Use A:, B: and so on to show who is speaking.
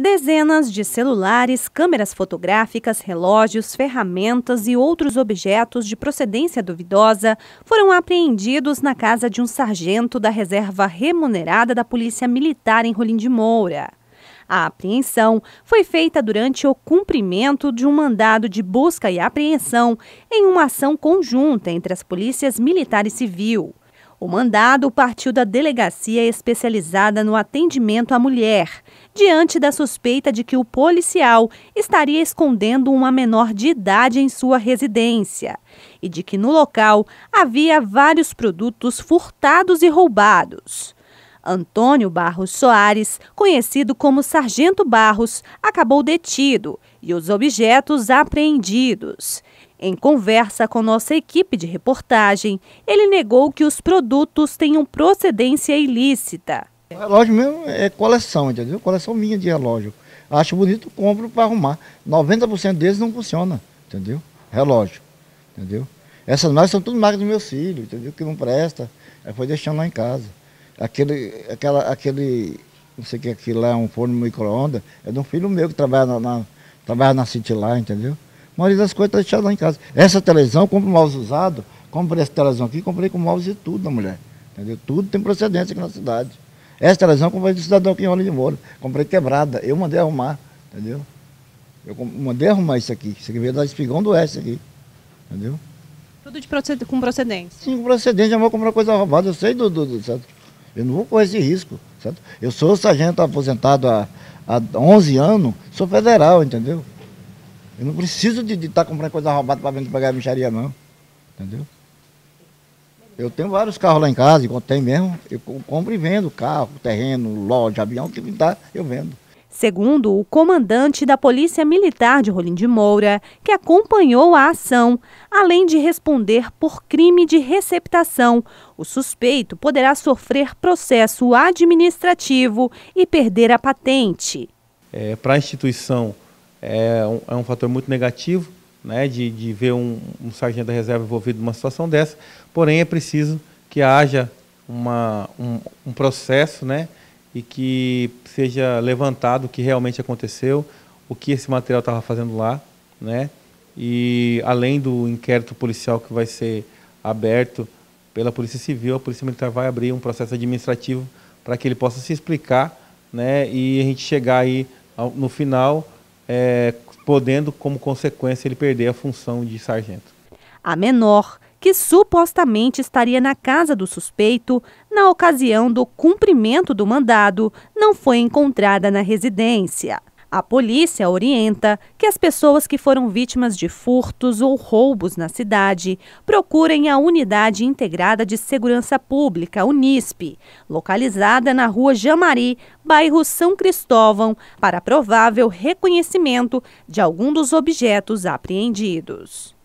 A: Dezenas de celulares, câmeras fotográficas, relógios, ferramentas e outros objetos de procedência duvidosa foram apreendidos na casa de um sargento da reserva remunerada da Polícia Militar em Rolim de Moura. A apreensão foi feita durante o cumprimento de um mandado de busca e apreensão em uma ação conjunta entre as polícias militar e civil. O mandado partiu da delegacia especializada no atendimento à mulher, diante da suspeita de que o policial estaria escondendo uma menor de idade em sua residência e de que no local havia vários produtos furtados e roubados. Antônio Barros Soares, conhecido como Sargento Barros, acabou detido e os objetos apreendidos. Em conversa com nossa equipe de reportagem, ele negou que os produtos tenham procedência ilícita.
B: O relógio mesmo é coleção, entendeu? Coleção minha de relógio. Acho bonito, compro para arrumar. 90% deles não funciona, entendeu? Relógio, entendeu? Essas marcas são tudo marcas dos meus filhos, entendeu? Que não presta. Aí é, foi deixando lá em casa. Aquele, aquela, aquele, não sei o que é aquilo lá, um forno micro-ondas, é de um filho meu que trabalha na, na, trabalha na City lá, entendeu? A maioria das coisas está deixada lá em casa. Essa televisão, eu compro mouse usado, comprei essa televisão aqui, comprei com mouse e tudo da mulher. Entendeu? Tudo tem procedência aqui na cidade. Essa televisão eu comprei do cidadão aqui em Olho de Moura. Comprei quebrada. Eu mandei arrumar, entendeu? Eu mandei arrumar isso aqui. Isso aqui veio da espigão do S aqui. Entendeu?
A: Tudo proced com procedência?
B: Sim, com procedência. Eu vou comprar coisa roubada. Eu sei do, do, do certo? Eu não vou correr esse risco, certo? Eu sou sargento aposentado há, há 11 anos. Sou federal, entendeu? Eu não preciso de estar tá comprando coisa roubada para vender para a bicharia, não. Entendeu? Eu tenho vários carros lá em casa, igual
A: tem mesmo. Eu compro e vendo carro, terreno, loja, avião, o que pintar, tá, eu vendo. Segundo o comandante da Polícia Militar de Rolim de Moura, que acompanhou a ação, além de responder por crime de receptação, o suspeito poderá sofrer processo administrativo e perder a patente.
C: É, Para a instituição é um, é um fator muito negativo né, de, de ver um, um sargento da reserva envolvido numa situação dessa, porém é preciso que haja uma, um, um processo né, e que seja levantado o que realmente aconteceu, o que esse material estava fazendo lá, né? E além do inquérito policial que vai ser aberto pela Polícia Civil, a Polícia Militar vai abrir um processo administrativo para que ele possa se explicar, né? E a gente chegar aí ao, no final é, podendo, como consequência, ele perder a função de sargento.
A: A menor, que supostamente estaria na casa do suspeito na ocasião do cumprimento do mandado, não foi encontrada na residência. A polícia orienta que as pessoas que foram vítimas de furtos ou roubos na cidade procurem a Unidade Integrada de Segurança Pública, UNISP, localizada na rua Jamari, bairro São Cristóvão, para provável reconhecimento de algum dos objetos apreendidos.